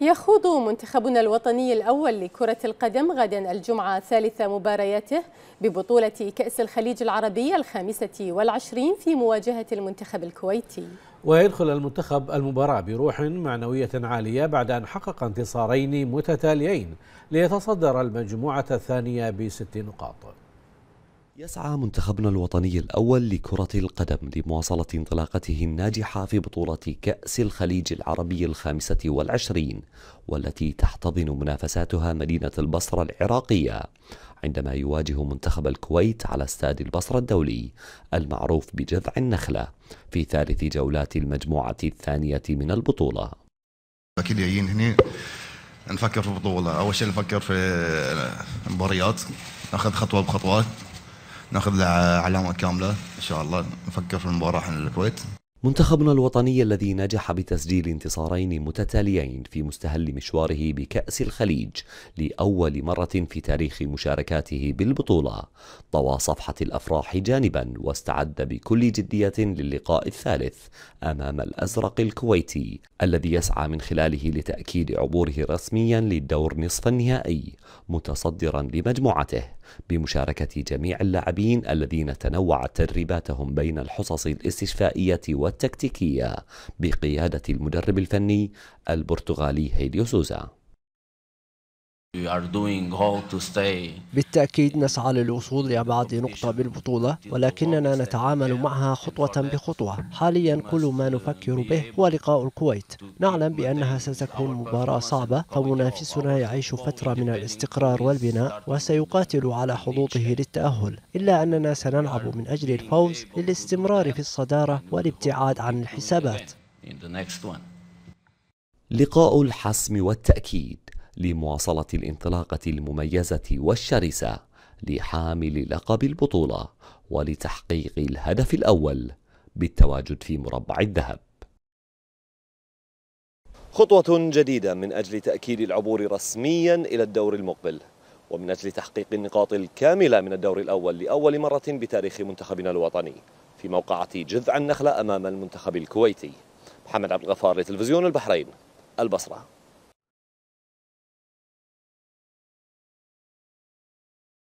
يخوض منتخبنا الوطني الأول لكرة القدم غدا الجمعة ثالث مبارياته ببطولة كأس الخليج العربي الخامسة والعشرين في مواجهة المنتخب الكويتي ويدخل المنتخب المباراة بروح معنوية عالية بعد أن حقق انتصارين متتاليين ليتصدر المجموعة الثانية بست نقاط يسعى منتخبنا الوطني الأول لكرة القدم لمواصلة انطلاقته الناجحة في بطولة كأس الخليج العربي الخامسة والعشرين والتي تحتضن منافساتها مدينة البصرة العراقية عندما يواجه منتخب الكويت على استاد البصرة الدولي المعروف بجذع النخلة في ثالث جولات المجموعة الثانية من البطولة أكيد جايين هنا نفكر في البطولة أول شيء نفكر في المباريات ناخذ خطوة بخطوات ناخذ علامه كامله ان شاء الله نفكر في المباراه عن الكويت منتخبنا الوطني الذي نجح بتسجيل انتصارين متتاليين في مستهل مشواره بكأس الخليج لأول مرة في تاريخ مشاركاته بالبطولة طوى صفحة الأفراح جانبا واستعد بكل جدية للقاء الثالث أمام الأزرق الكويتي الذي يسعى من خلاله لتأكيد عبوره رسميا للدور نصف النهائي متصدرا لمجموعته بمشاركة جميع اللاعبين الذين تنوعت تدريباتهم بين الحصص الاستشفائية والتكتيكية بقيادة المدرب الفني البرتغالي هيديو سوزا بالتأكيد نسعى للوصول لأبعد نقطة بالبطولة ولكننا نتعامل معها خطوة بخطوة حاليا كل ما نفكر به هو لقاء الكويت نعلم بأنها ستكون مباراة صعبة فمنافسنا يعيش فترة من الاستقرار والبناء وسيقاتل على حظوظه للتأهل إلا أننا سنلعب من أجل الفوز للاستمرار في الصدارة والابتعاد عن الحسابات لقاء الحسم والتأكيد لمواصلة الانطلاقة المميزة والشرسة لحامل لقب البطولة ولتحقيق الهدف الأول بالتواجد في مربع الذهب خطوة جديدة من أجل تأكيد العبور رسميا إلى الدور المقبل ومن أجل تحقيق النقاط الكاملة من الدور الأول لأول مرة بتاريخ منتخبنا الوطني في موقعة جذع النخلة أمام المنتخب الكويتي محمد عبد الغفار لتلفزيون البحرين البصره